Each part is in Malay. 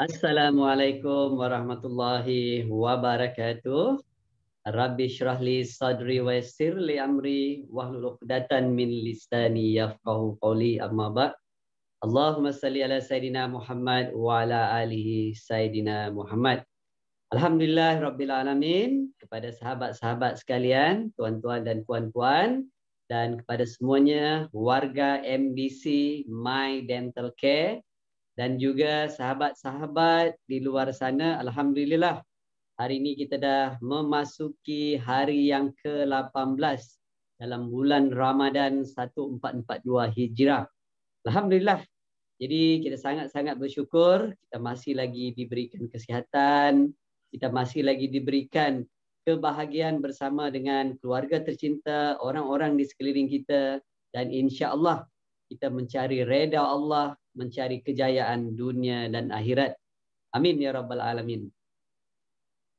Assalamualaikum warahmatullahi wabarakatuh. Rabbi syrahli sadri wa yassir li amri wahlul 'uqdatan min lisani yafqahu qawli amma ba'd. Allahumma salli ala sayidina Muhammad wa ala alihi sayidina Muhammad. Alhamdulillah rabbil alamin kepada sahabat-sahabat sekalian, tuan-tuan dan puan-puan dan kepada semuanya warga MBC My Dental Care dan juga sahabat-sahabat di luar sana. Alhamdulillah, hari ini kita dah memasuki hari yang ke-18 dalam bulan Ramadan 1442 Hijrah. Alhamdulillah. Jadi kita sangat-sangat bersyukur kita masih lagi diberikan kesihatan, kita masih lagi diberikan kebahagiaan bersama dengan keluarga tercinta, orang-orang di sekeliling kita dan insya-Allah kita mencari reda Allah mencari kejayaan dunia dan akhirat. Amin ya rabbal alamin.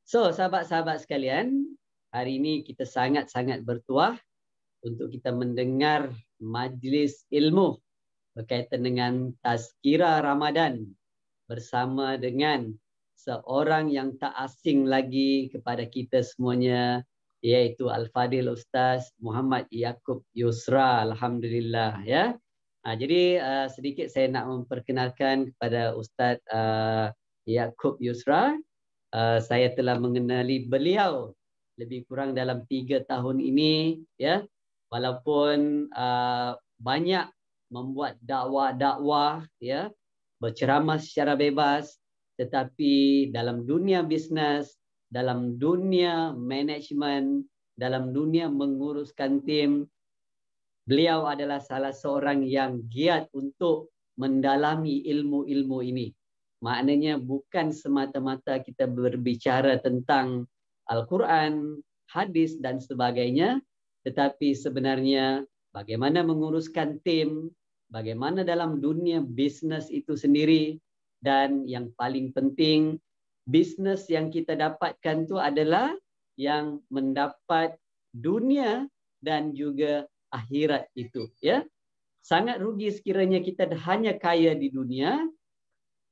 So, sahabat-sahabat sekalian, hari ini kita sangat-sangat bertuah untuk kita mendengar majlis ilmu berkaitan dengan tazkira Ramadan bersama dengan seorang yang tak asing lagi kepada kita semuanya iaitu Al-Fadil Ustaz Muhammad Yaakob Yusra. Alhamdulillah. ya. Uh, jadi uh, sedikit saya nak memperkenalkan kepada Ustaz uh, Yaakob Yusra. Uh, saya telah mengenali beliau lebih kurang dalam tiga tahun ini. Ya, walaupun uh, banyak membuat dakwah-dakwah, ya, berceramah secara bebas, tetapi dalam dunia bisnes, dalam dunia management, dalam dunia menguruskan tim, beliau adalah salah seorang yang giat untuk mendalami ilmu-ilmu ini. Maknanya bukan semata-mata kita berbicara tentang Al-Quran, hadis dan sebagainya, tetapi sebenarnya bagaimana menguruskan tim, bagaimana dalam dunia bisnes itu sendiri, dan yang paling penting, bisnes yang kita dapatkan itu adalah yang mendapat dunia dan juga akhirat itu ya sangat rugi sekiranya kita hanya kaya di dunia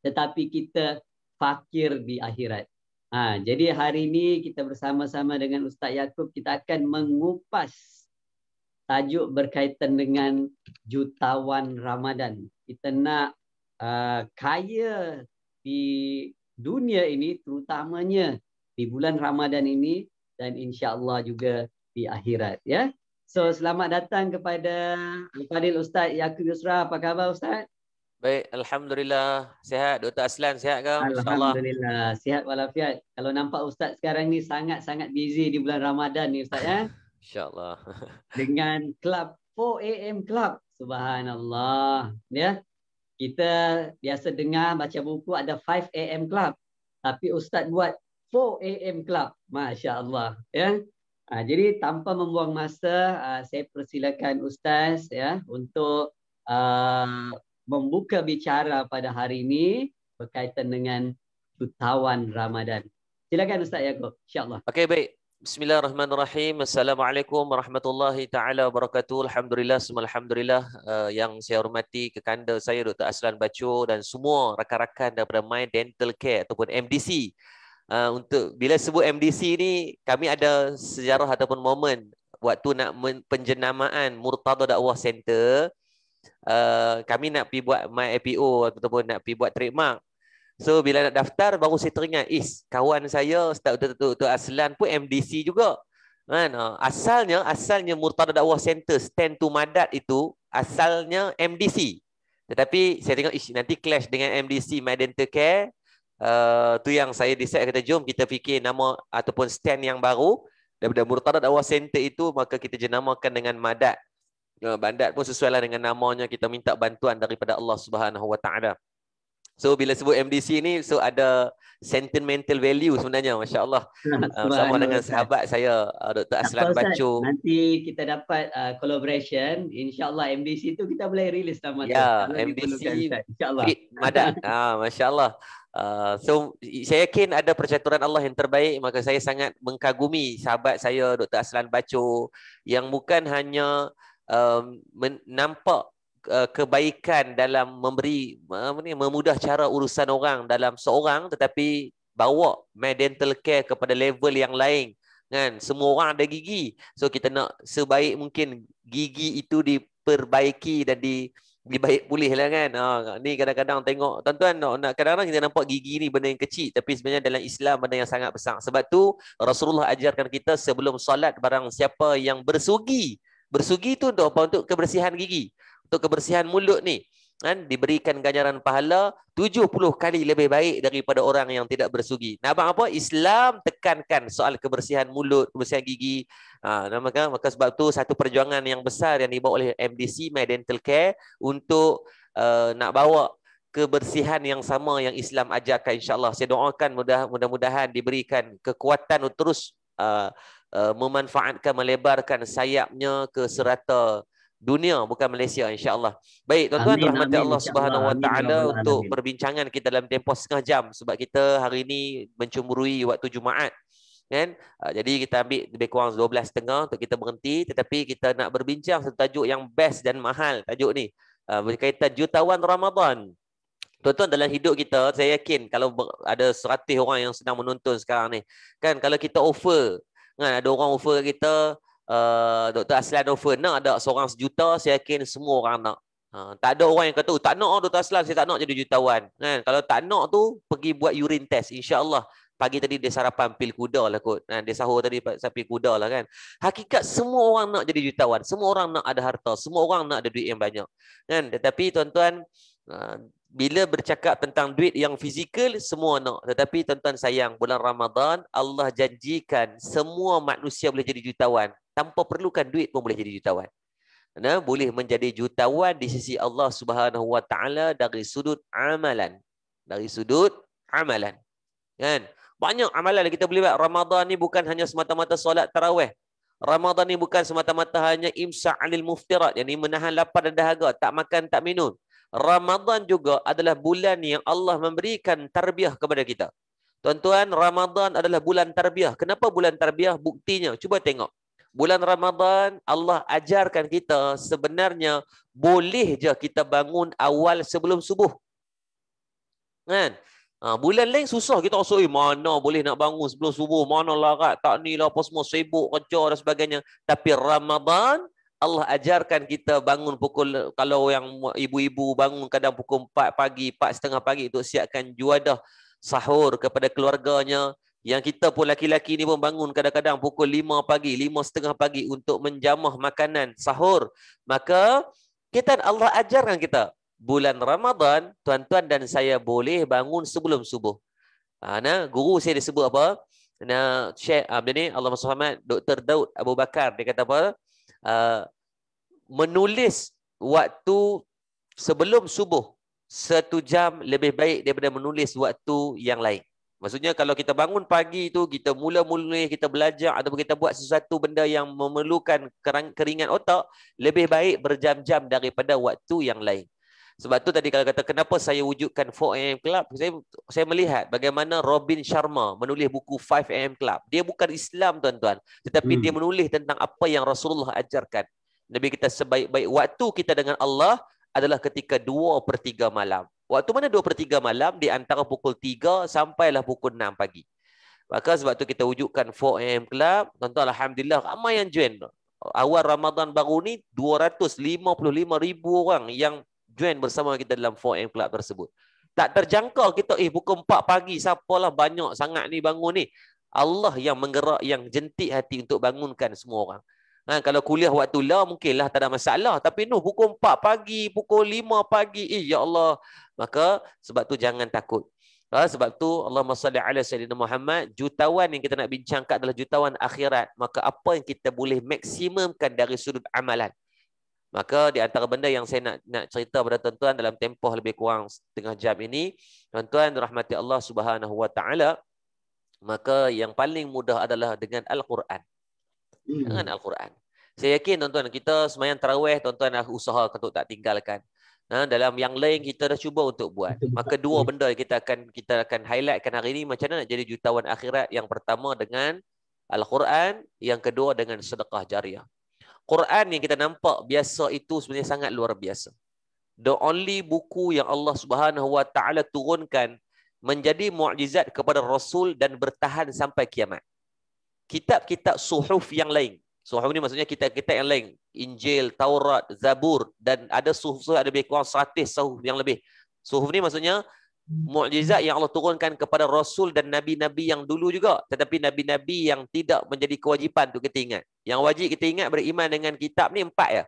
tetapi kita fakir di akhirat ha, jadi hari ini kita bersama-sama dengan Ustaz Yakub kita akan mengupas tajuk berkaitan dengan jutawan Ramadan kita nak uh, kaya di dunia ini terutamanya di bulan Ramadan ini dan insya Allah juga di akhirat ya. So selamat datang kepada Fadil Ustaz Yaakob Yusra. Apa khabar Ustaz? Baik, Alhamdulillah. Sihat, Dr. Aslan sihat kau? Alhamdulillah, InsyaAllah. sihat walafiat. Kalau nampak Ustaz sekarang ni sangat-sangat busy di bulan Ramadan ni Ustaz ya? InsyaAllah. Dengan Club 4AM Club. Subhanallah. Ya? Kita biasa dengar baca buku ada 5AM Club. Tapi Ustaz buat 4AM Club. Masya Allah. Ya? Uh, jadi tanpa membuang masa, uh, saya persilakan Ustaz ya untuk uh, membuka bicara pada hari ini berkaitan dengan tutawan Ramadan. Silakan Ustaz ya, InsyaAllah. Okay baik. Bismillahirrahmanirrahim. Assalamualaikum warahmatullahi taala wabarakatuh. Alhamdulillah, semua alhamdulillah uh, yang saya hormati kekanda saya Dr. Aslan Bacho dan semua rakan-rakan daripada My Dental Care ataupun MDC uh, untuk bila sebut MDC ni kami ada sejarah ataupun momen waktu nak men- penjenamaan Murtada Dakwah Center uh, kami nak pi buat my APO ataupun nak pi buat trademark So bila nak daftar baru saya teringat is kawan saya Ustaz Tutu Aslan pun MDC juga. Kan? Ah, asalnya asalnya Murtada Dakwah Center Stand to Madat itu asalnya MDC. Tetapi saya tengok is nanti clash dengan MDC Medical Care uh, tu yang saya decide kata jom kita fikir nama ataupun stand yang baru daripada murtadat awal center itu maka kita jenamakan dengan madat uh, eh, bandat pun sesuai lah dengan namanya kita minta bantuan daripada Allah Subhanahu Wa Taala So bila sebut MDC ni so ada sentimental value sebenarnya masya-Allah uh, sama dengan sahabat saya Dr Aslan Bacu. Nanti kita dapat uh, collaboration insya-Allah MDC tu kita boleh release nama tu. Ya MDC insya-Allah. Madat. Ah uh, masya-Allah. Uh, so saya yakin ada percaturan Allah yang terbaik maka saya sangat mengkagumi sahabat saya Dr Aslan Baco yang bukan hanya um, nampak uh, kebaikan dalam memberi memudah cara urusan orang dalam seorang tetapi bawa medical care kepada level yang lain kan semua orang ada gigi so kita nak sebaik mungkin gigi itu diperbaiki dan di lebih baik pulih lah kan. Ha, ni kadang-kadang tengok. Tuan-tuan, no, nak, kadang-kadang kita nampak gigi ni benda yang kecil. Tapi sebenarnya dalam Islam benda yang sangat besar. Sebab tu Rasulullah ajarkan kita sebelum solat barang siapa yang bersugi. Bersugi tu untuk apa? Untuk kebersihan gigi. Untuk kebersihan mulut ni kan, diberikan ganjaran pahala 70 kali lebih baik daripada orang yang tidak bersugi. Nampak apa? Islam tekankan soal kebersihan mulut, kebersihan gigi. Ha, maka, maka sebab tu satu perjuangan yang besar yang dibawa oleh MDC, My Dental Care, untuk uh, nak bawa kebersihan yang sama yang Islam ajarkan insyaAllah. Saya doakan mudah, mudah-mudahan diberikan kekuatan untuk terus uh, uh, memanfaatkan, melebarkan sayapnya ke serata dunia bukan Malaysia insyaallah. Baik tuan-tuan rahmat Allah Subhanahu wa taala untuk amin. perbincangan kita dalam tempoh setengah jam sebab kita hari ini mencumburui waktu Jumaat. Kan? Ah, jadi kita ambil lebih kurang 12.30 untuk kita berhenti tetapi kita nak berbincang satu tajuk yang best dan mahal tajuk ni ah, berkaitan jutawan Ramadan. Tuan-tuan dalam hidup kita saya yakin kalau ada 100 orang yang sedang menonton sekarang ni kan kalau kita offer kan ada orang offer kita uh, eh, Dr. Aslan offer nak tak seorang sejuta saya yakin semua orang nak uh, tak ada orang yang kata oh, tak nak oh, Dr. Aslan saya tak nak jadi jutawan kan? kalau tak nak tu pergi buat urine test insyaAllah pagi tadi dia sarapan pil kuda lah kot kan? dia sahur tadi pil kuda lah kan hakikat semua orang nak jadi jutawan semua orang nak ada harta semua orang nak ada duit yang banyak kan? tetapi tuan-tuan eh, bila bercakap tentang duit yang fizikal semua nak tetapi tuan-tuan sayang bulan Ramadan Allah janjikan semua manusia boleh jadi jutawan tanpa perlukan duit pun boleh jadi jutawan. Nah, boleh menjadi jutawan di sisi Allah Subhanahu Wa Taala dari sudut amalan. Dari sudut amalan. Kan? Banyak amalan yang kita boleh buat. Ramadan ni bukan hanya semata-mata solat tarawih. Ramadan ni bukan semata-mata hanya imsak anil muftirat. Yang ni menahan lapar dan dahaga. Tak makan, tak minum. Ramadan juga adalah bulan yang Allah memberikan tarbiyah kepada kita. Tuan-tuan, Ramadan adalah bulan tarbiyah. Kenapa bulan tarbiyah? Buktinya. Cuba tengok bulan Ramadan Allah ajarkan kita sebenarnya boleh je kita bangun awal sebelum subuh. Kan? Ha, bulan lain susah kita rasa, eh, mana boleh nak bangun sebelum subuh, mana larat, tak ni lah, apa semua, sibuk, kerja dan sebagainya. Tapi Ramadan, Allah ajarkan kita bangun pukul, kalau yang ibu-ibu bangun kadang pukul 4 pagi, 4 setengah pagi untuk siapkan juadah sahur kepada keluarganya. Yang kita pun laki-laki ni pun bangun kadang-kadang pukul 5 pagi, setengah pagi untuk menjamah makanan sahur. Maka kita Allah ajarkan kita. Bulan Ramadan, tuan-tuan dan saya boleh bangun sebelum subuh. Ha, nah, guru saya disebut apa? Nah, Syekh Abdul ah, ni Allah Subhanahu Dr. Daud Abu Bakar dia kata apa? Uh, menulis waktu sebelum subuh satu jam lebih baik daripada menulis waktu yang lain. Maksudnya kalau kita bangun pagi itu kita mula-mula kita belajar atau kita buat sesuatu benda yang memerlukan keringan otak lebih baik berjam-jam daripada waktu yang lain. Sebab tu tadi kalau kata kenapa saya wujudkan 4am club saya saya melihat bagaimana Robin Sharma menulis buku 5am club. Dia bukan Islam tuan-tuan tetapi hmm. dia menulis tentang apa yang Rasulullah ajarkan. Nabi kita sebaik-baik waktu kita dengan Allah adalah ketika 2/3 malam. Waktu mana 2 per 3 malam di antara pukul 3 sampailah pukul 6 pagi. Maka sebab tu kita wujudkan 4 am club. Tuan-tuan Alhamdulillah ramai yang join. Awal Ramadan baru ni 255 ribu orang yang join bersama kita dalam 4 am club tersebut. Tak terjangka kita eh pukul 4 pagi siapalah banyak sangat ni bangun ni. Allah yang menggerak yang jentik hati untuk bangunkan semua orang. Ha, kalau kuliah waktu lah mungkinlah tak ada masalah. Tapi nuh pukul 4 pagi, pukul 5 pagi. Eh ya Allah Maka sebab tu jangan takut. Ha, sebab tu Allah salli ala sayyidina Muhammad, jutawan yang kita nak bincangkan adalah jutawan akhirat. Maka apa yang kita boleh maksimumkan dari sudut amalan. Maka di antara benda yang saya nak nak cerita pada tuan-tuan dalam tempoh lebih kurang setengah jam ini, tuan-tuan rahmati Allah Subhanahu wa taala, maka yang paling mudah adalah dengan al-Quran. Hmm. Dengan al-Quran. Saya yakin tuan-tuan kita semayan tarawih tuan-tuan usaha untuk tak tinggalkan. Ha, dalam yang lain kita dah cuba untuk buat. Maka dua benda yang kita akan kita akan highlightkan hari ini macam mana nak jadi jutawan akhirat yang pertama dengan Al-Quran, yang kedua dengan sedekah jariah. Quran yang kita nampak biasa itu sebenarnya sangat luar biasa. The only buku yang Allah Subhanahu Wa Taala turunkan menjadi mukjizat kepada Rasul dan bertahan sampai kiamat. Kitab-kitab suhuf yang lain, Suhuf ni maksudnya kita kita yang lain. Injil, Taurat, Zabur. Dan ada suhuf-suhuf ada lebih kurang 100 suhuf yang lebih. Suhuf ni maksudnya mukjizat yang Allah turunkan kepada Rasul dan Nabi-Nabi yang dulu juga. Tetapi Nabi-Nabi yang tidak menjadi kewajipan tu kita ingat. Yang wajib kita ingat beriman dengan kitab ni empat ya.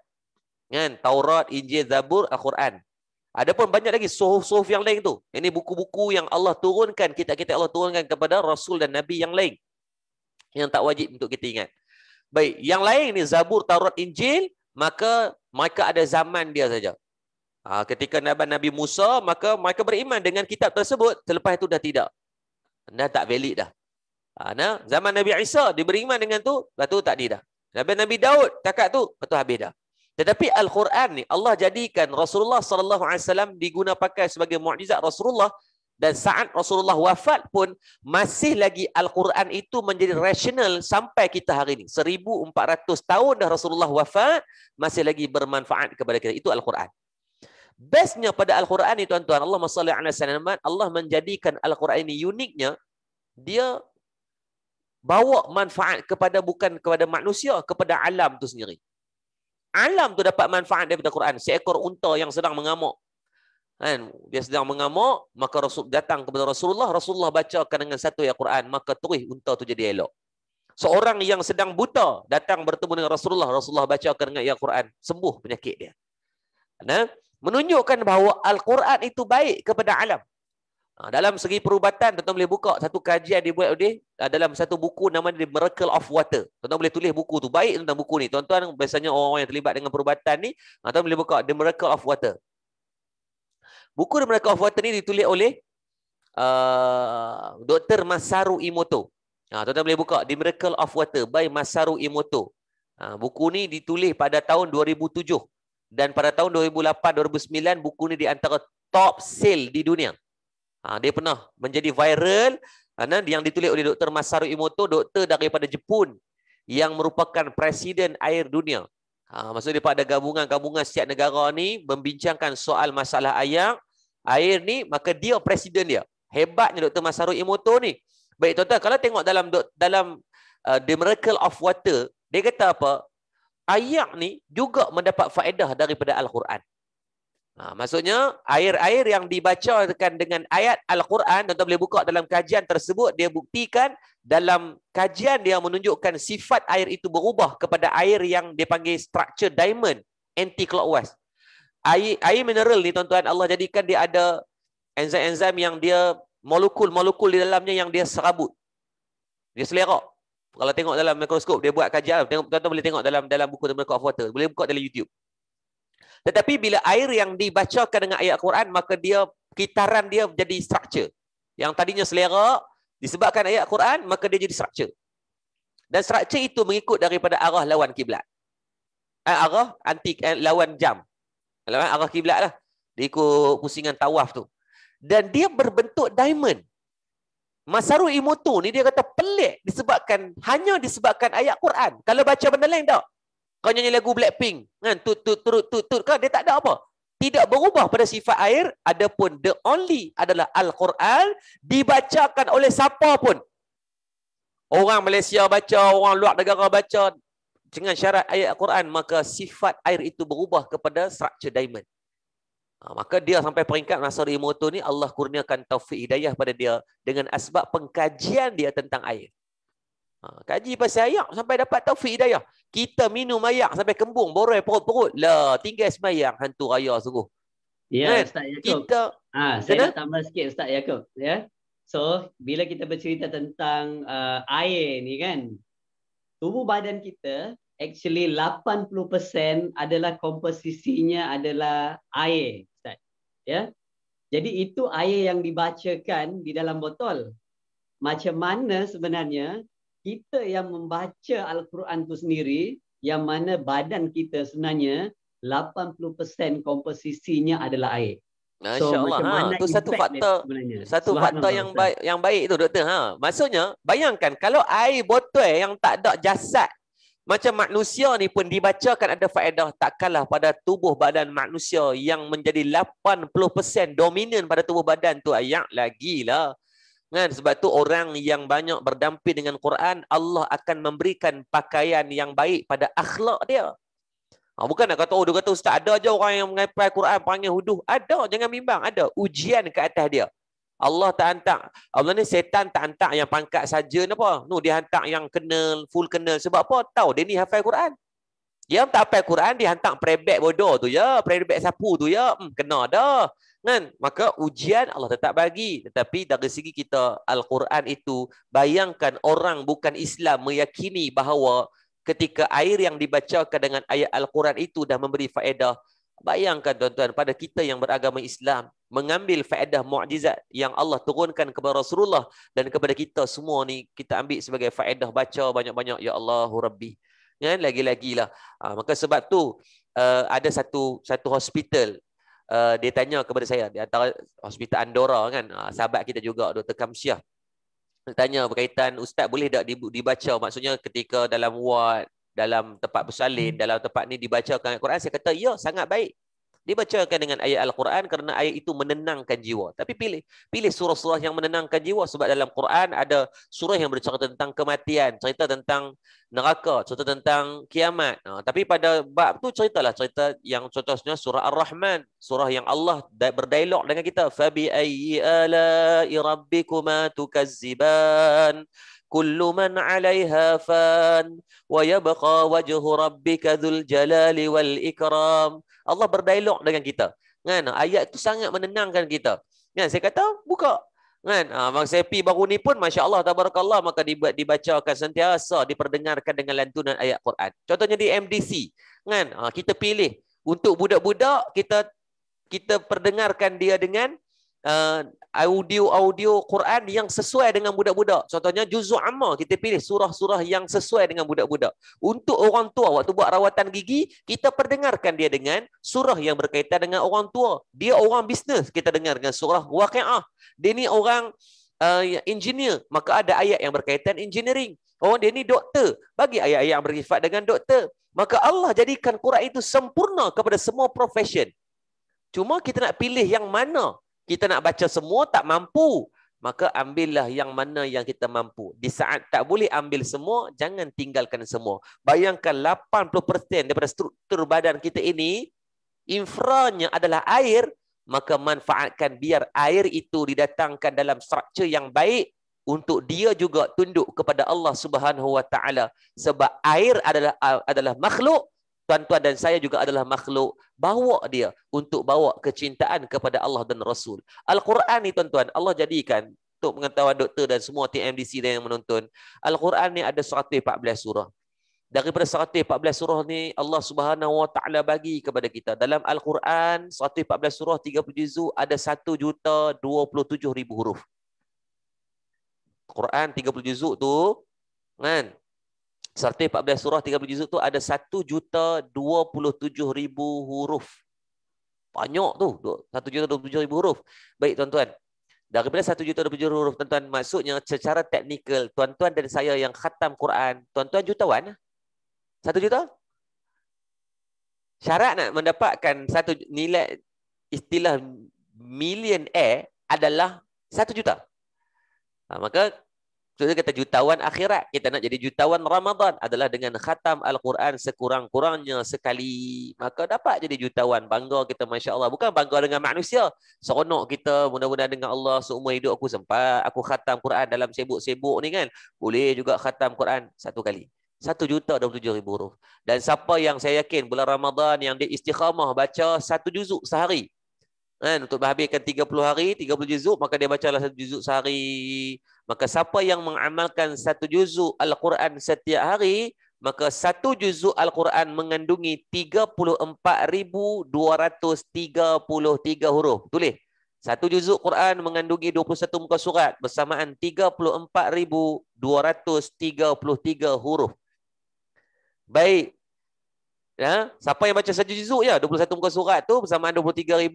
Kan? Taurat, Injil, Zabur, Al-Quran. Ada pun banyak lagi suhuf-suhuf yang lain tu. Ini buku-buku yang Allah turunkan, kitab-kitab Allah turunkan kepada Rasul dan Nabi yang lain. Yang tak wajib untuk kita ingat. Baik, yang lain ni Zabur, Taurat, Injil, maka mereka ada zaman dia saja. Ha, ketika Nabi Nabi Musa, maka mereka beriman dengan kitab tersebut, selepas itu dah tidak. Dah tak valid dah. Ha, nah, zaman Nabi Isa, diberi iman dengan tu, lepas tu tak dah. Nabi Nabi Daud, takat tu, lepas tu habis dah. Tetapi Al-Quran ni, Allah jadikan Rasulullah Sallallahu Alaihi Wasallam diguna pakai sebagai mukjizat Rasulullah, dan saat Rasulullah wafat pun masih lagi Al-Quran itu menjadi rasional sampai kita hari ini. 1400 tahun dah Rasulullah wafat masih lagi bermanfaat kepada kita. Itu Al-Quran. Bestnya pada Al-Quran ni tuan-tuan, Allah Masalli Allah menjadikan Al-Quran ini uniknya, dia bawa manfaat kepada bukan kepada manusia, kepada alam tu sendiri. Alam tu dapat manfaat daripada Quran. Seekor unta yang sedang mengamuk, kan dia sedang mengamuk maka rasul datang kepada rasulullah rasulullah bacakan dengan satu ayat Quran maka terus unta tu jadi elok seorang yang sedang buta datang bertemu dengan rasulullah rasulullah bacakan dengan ayat Quran sembuh penyakit dia nah menunjukkan bahawa al-Quran itu baik kepada alam ha, dalam segi perubatan tuan boleh buka satu kajian dibuat oleh ha, dalam satu buku nama The Miracle of Water. Tuan boleh tulis buku tu. Baik tentang buku ni. Tuan-tuan biasanya orang-orang yang terlibat dengan perubatan ni, ha, tuan boleh buka The Miracle of Water. Buku The Miracle of Water ni ditulis oleh uh, Dr. Masaru Imoto. Ha, tuan-tuan boleh buka The Miracle of Water by Masaru Imoto. Ha, buku ni ditulis pada tahun 2007. Dan pada tahun 2008-2009, buku ni di antara top sale di dunia. Ha, dia pernah menjadi viral ha, yang ditulis oleh Dr. Masaru Imoto, doktor daripada Jepun yang merupakan presiden air dunia. Ha, maksudnya pada gabungan-gabungan setiap negara ni membincangkan soal masalah air, air ni maka dia presiden dia. Hebatnya Dr. Masaru Emoto ni. Baik tuan-tuan, kalau tengok dalam dalam uh, The Miracle of Water, dia kata apa? Ayat ni juga mendapat faedah daripada Al-Quran. Ha, maksudnya, air-air yang dibacakan dengan ayat Al-Quran, tuan-tuan boleh buka dalam kajian tersebut, dia buktikan dalam kajian dia menunjukkan sifat air itu berubah kepada air yang dipanggil structure diamond, anti-clockwise. Air, air mineral ni tuan-tuan, Allah jadikan dia ada enzim-enzim yang dia molekul-molekul di dalamnya yang dia serabut. Dia selerak. Kalau tengok dalam mikroskop, dia buat kajian. Tuan-tuan boleh tengok dalam dalam buku The Miracle of Water. Boleh buka dalam YouTube. Tetapi bila air yang dibacakan dengan ayat Quran, maka dia kitaran dia jadi structure. Yang tadinya selera, disebabkan ayat Quran, maka dia jadi structure. Dan structure itu mengikut daripada arah lawan kiblat. Eh, arah anti eh, lawan jam. Lawan arah kiblat lah. Dia ikut pusingan tawaf tu. Dan dia berbentuk diamond. Masaru Imoto ni dia kata pelik disebabkan hanya disebabkan ayat Quran. Kalau baca benda lain tak? Kau nyanyi lagu Blackpink kan tut tut turut tut tut kan dia tak ada apa. Tidak berubah pada sifat air adapun the only adalah al-Quran dibacakan oleh siapa pun. Orang Malaysia baca, orang luar negara baca dengan syarat ayat Al-Quran maka sifat air itu berubah kepada structure diamond. Ha, maka dia sampai peringkat Nasri Motor ni Allah kurniakan taufik hidayah pada dia dengan asbab pengkajian dia tentang air. Ha, kaji pasal ayak sampai dapat taufik hidayah. Kita minum ayak sampai kembung, borai perut-perut. Lah, tinggal semayang hantu raya suruh. Ya, kan? Ustaz Yaakob. Kita... Ha, saya nak tambah sikit Ustaz Yaakob. Ya? So, bila kita bercerita tentang uh, air ni kan, tubuh badan kita actually 80% adalah komposisinya adalah air. Ustaz. Ya? Jadi itu air yang dibacakan di dalam botol. Macam mana sebenarnya kita yang membaca Al-Quran tu sendiri yang mana badan kita sebenarnya 80% komposisinya adalah air. Masya-Allah. ha, tu satu fakta, satu fakta yang baik yang baik tu doktor ha. Maksudnya bayangkan kalau air botol yang tak ada jasad macam manusia ni pun dibacakan ada faedah tak kalah pada tubuh badan manusia yang menjadi 80% dominan pada tubuh badan tu ayak lagi lah. Kan? Sebab tu orang yang banyak berdampir dengan Quran, Allah akan memberikan pakaian yang baik pada akhlak dia. Ha, bukan nak kata, oh dia kata ustaz, ada je orang yang mengapai Quran, panggil huduh. Ada, jangan bimbang. Ada. Ujian ke atas dia. Allah tak hantar. Allah ni setan tak hantar yang pangkat saja. Apa? No, dia hantar yang kenal, full kenal. Sebab apa? Tahu dia ni hafal Quran. Yang tak hafal Quran, dia hantar prebek bodoh tu ya. Prebek sapu tu ya. Hmm, kena dah kan maka ujian Allah tetap bagi tetapi dari segi kita al-Quran itu bayangkan orang bukan Islam meyakini bahawa ketika air yang dibacakan dengan ayat al-Quran itu dah memberi faedah bayangkan tuan-tuan pada kita yang beragama Islam mengambil faedah mukjizat yang Allah turunkan kepada Rasulullah dan kepada kita semua ni kita ambil sebagai faedah baca banyak-banyak ya Allahu Rabbi kan lagi-lagilah ha, ah, maka sebab tu uh, ada satu satu hospital uh, dia tanya kepada saya di antara hospital Andorra kan uh, sahabat kita juga Dr Kamsiah tanya berkaitan ustaz boleh tak dibaca maksudnya ketika dalam ward dalam tempat bersalin hmm. dalam tempat ni dibacakan Al-Quran saya kata ya sangat baik dibacakan dengan ayat al-Quran kerana ayat itu menenangkan jiwa tapi pilih pilih surah-surah yang menenangkan jiwa sebab dalam Quran ada surah yang bercerita tentang kematian cerita tentang neraka cerita tentang kiamat ha, tapi pada bab tu ceritalah cerita yang contohnya surah ar-Rahman surah yang Allah berdialog dengan kita fabi ayyi ala'i rabbikuma tukazziban kullu man 'alayha fan wa yabqa wajhu rabbika dzul jalali wal ikram Allah berdialog dengan kita. Kan? Ayat itu sangat menenangkan kita. Kan? Saya kata, buka. Kan? Ha, Bang Sepi baru ni pun, Masya Allah, Tabarakallah, maka dibuat dibacakan sentiasa, diperdengarkan dengan lantunan ayat Quran. Contohnya di MDC. Kan? Ha, kita pilih. Untuk budak-budak, kita kita perdengarkan dia dengan audio-audio eh, Quran yang sesuai dengan budak-budak. Contohnya juzu amma kita pilih surah-surah yang sesuai dengan budak-budak. Untuk orang tua waktu buat rawatan gigi, kita perdengarkan dia dengan surah yang berkaitan dengan orang tua. Dia orang bisnes, kita dengar dengan surah waqiah. Dia ni orang uh, engineer, maka ada ayat yang berkaitan engineering. Oh dia ni doktor, bagi ayat-ayat yang bersifat dengan doktor. Maka Allah jadikan Quran itu sempurna kepada semua profession. Cuma kita nak pilih yang mana kita nak baca semua tak mampu maka ambillah yang mana yang kita mampu di saat tak boleh ambil semua jangan tinggalkan semua bayangkan 80% daripada struktur badan kita ini infranya adalah air maka manfaatkan biar air itu didatangkan dalam struktur yang baik untuk dia juga tunduk kepada Allah Subhanahu wa taala sebab air adalah adalah makhluk tuan-tuan dan saya juga adalah makhluk bawa dia untuk bawa kecintaan kepada Allah dan Rasul. Al-Quran ni tuan-tuan Allah jadikan untuk mengetahui doktor dan semua TMDC dan yang menonton. Al-Quran ni ada 114 surah. Daripada 114 surah ni Allah Subhanahu Wa Taala bagi kepada kita. Dalam Al-Quran 114 surah 30 juz ada juta ribu huruf. Quran 30 juz tu kan serta 14 surah 30 juzuk tu ada 1 juta 27 ribu huruf. Banyak tu. 1 juta 27 ribu huruf. Baik tuan-tuan. Daripada 1 juta 27 ribu huruf tuan-tuan maksudnya secara teknikal tuan-tuan dan saya yang khatam Quran tuan-tuan jutawan. 1 juta? Syarat nak mendapatkan satu nilai istilah million millionaire adalah 1 juta. Ha, maka Contohnya kata jutawan akhirat. Kita nak jadi jutawan Ramadan adalah dengan khatam Al-Quran sekurang-kurangnya sekali. Maka dapat jadi jutawan. Bangga kita Masya Allah. Bukan bangga dengan manusia. Seronok kita mudah-mudahan dengan Allah seumur hidup aku sempat. Aku khatam Quran dalam sibuk-sibuk ni kan. Boleh juga khatam Quran satu kali. Satu juta dua tujuh ribu huruf. Dan siapa yang saya yakin bulan Ramadan yang dia istiqamah baca satu juzuk sehari. Kan? Untuk menghabiskan 30 hari, 30 juzuk, maka dia bacalah satu juzuk sehari. Maka siapa yang mengamalkan satu juzuk Al-Quran setiap hari, maka satu juzuk Al-Quran mengandungi 34,233 huruf. Tulis. Satu juzuk Quran mengandungi 21 muka surat bersamaan 34,233 huruf. Baik. Ya, siapa yang baca satu juzuk ya 21 muka surat tu bersamaan 23,000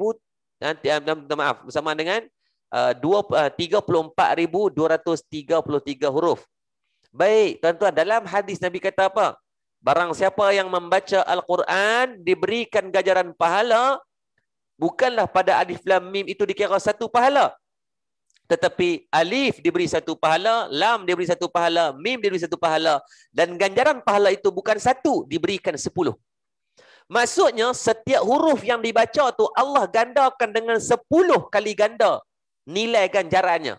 dan ah, maaf bersamaan dengan 34,233 34,233 uh, uh, huruf. Baik, tuan-tuan, dalam hadis Nabi kata apa? Barang siapa yang membaca Al-Quran, diberikan gajaran pahala, bukanlah pada alif lam mim itu dikira satu pahala. Tetapi alif diberi satu pahala, lam diberi satu pahala, mim diberi satu pahala. Dan ganjaran pahala itu bukan satu, diberikan sepuluh. Maksudnya setiap huruf yang dibaca tu Allah gandakan dengan sepuluh kali ganda nilai ganjarannya.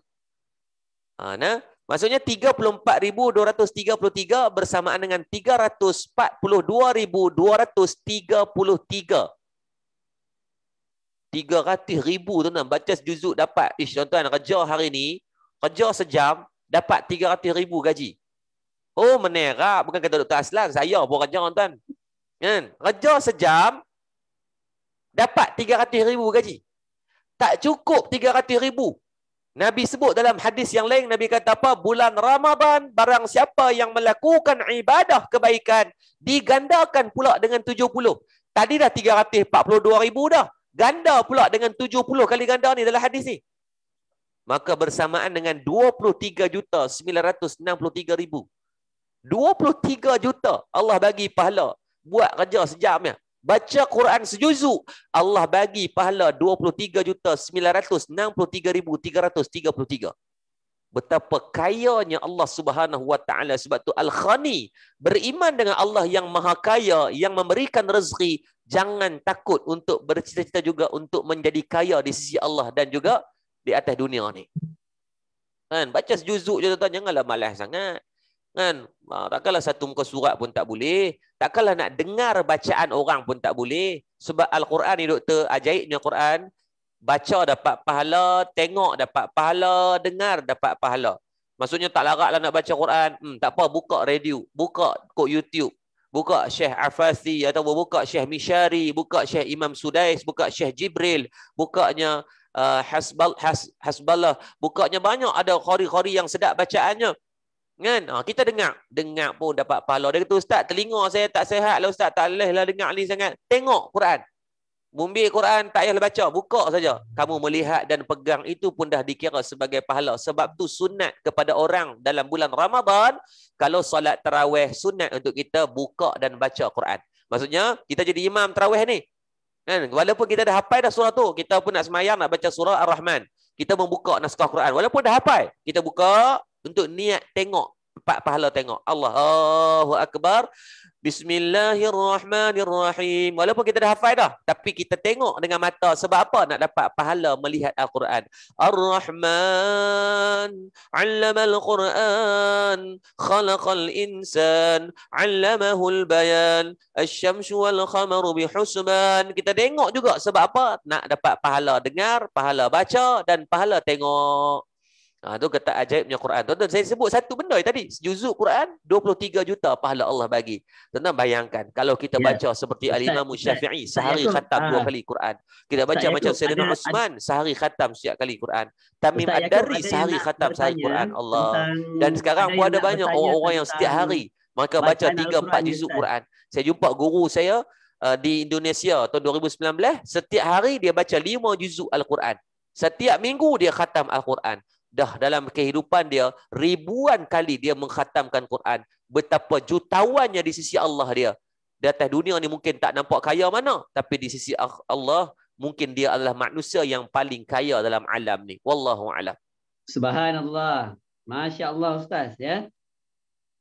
Ha, nah, maksudnya 34,233 bersamaan dengan 342,233. 300 ribu tuan-tuan. Baca sejuzuk dapat. Ish, tuan-tuan, kerja hari ni, kerja sejam, dapat 300 ribu gaji. Oh, menerak. Bukan kata Dr. Aslan. Saya pun kerja, tuan-tuan. Kan? Kerja sejam, dapat 300 ribu gaji tak cukup 300 ribu. Nabi sebut dalam hadis yang lain, Nabi kata apa? Bulan Ramadan, barang siapa yang melakukan ibadah kebaikan, digandakan pula dengan 70. Tadi dah 342 ribu dah. Ganda pula dengan 70 kali ganda ni dalam hadis ni. Maka bersamaan dengan 23 juta 963 ribu. 23 juta Allah bagi pahala buat kerja sejam ya baca Quran sejuzuk Allah bagi pahala 23,963,333 betapa kayanya Allah Subhanahu wa taala sebab tu al Khani beriman dengan Allah yang maha kaya yang memberikan rezeki jangan takut untuk bercita-cita juga untuk menjadi kaya di sisi Allah dan juga di atas dunia ni kan baca sejuzuk je tuan-tuan janganlah malas sangat kan ha, takkanlah satu muka surat pun tak boleh takkanlah nak dengar bacaan orang pun tak boleh sebab al-Quran ni doktor ajaibnya Quran baca dapat pahala tengok dapat pahala dengar dapat pahala maksudnya tak laratlah nak baca Quran hmm tak apa buka radio buka kok YouTube buka Syekh Afasi atau buka Syekh Mishari buka Syekh Imam Sudais buka Syekh Jibril bukanya uh, Hasbal Has, Hasballah bukanya banyak ada khari-khari yang sedap bacaannya Kan? Ha, kita dengar. Dengar pun dapat pahala. Dia kata, Ustaz, telinga saya tak sehat lah Ustaz. Tak boleh lah dengar ni sangat. Tengok Quran. bumbi Quran tak payah baca. Buka saja. Kamu melihat dan pegang itu pun dah dikira sebagai pahala. Sebab tu sunat kepada orang dalam bulan Ramadan. Kalau solat terawih, sunat untuk kita buka dan baca Quran. Maksudnya, kita jadi imam terawih ni. Kan? Walaupun kita dah hafal dah surah tu. Kita pun nak semayang, nak baca surah Ar-Rahman. Kita membuka naskah Quran. Walaupun dah hafal, kita buka untuk niat tengok empat pahala tengok Allah Allahu akbar bismillahirrahmanirrahim walaupun kita dah hafal dah tapi kita tengok dengan mata sebab apa nak dapat pahala melihat al-Quran ar-rahman 'allama al-quran khalaqal insan 'allamahu bayan asy-syamsu wal-qamaru bihusban kita tengok juga sebab apa nak dapat pahala dengar pahala baca dan pahala tengok Ha, tu kata ajaibnya Quran. Tonton saya sebut satu benda tadi. Sejuzuk Quran, 23 juta pahala Allah bagi. tuan bayangkan. Kalau kita ya. baca yeah. seperti Ustaz, Al-Imamu Syafi'i, sehari Ustaz, khatam ah. dua kali Quran. Kita baca Ustaz, macam Sayyidina Osman, sehari khatam setiap kali Quran. Tamim Ustaz, Ad-Dari, sehari khatam sehari Quran. Allah. Dan sekarang pun ada banyak orang-orang yang setiap hari maka baca 3-4 juzuk Quran. Saya jumpa guru saya uh, di Indonesia tahun 2019. Setiap hari dia baca 5 juzuk Al-Quran. Setiap minggu dia khatam Al-Quran dah dalam kehidupan dia ribuan kali dia mengkhatamkan Quran betapa jutawannya di sisi Allah dia di atas dunia ni mungkin tak nampak kaya mana tapi di sisi Allah mungkin dia adalah manusia yang paling kaya dalam alam ni wallahu alam subhanallah masyaallah ustaz ya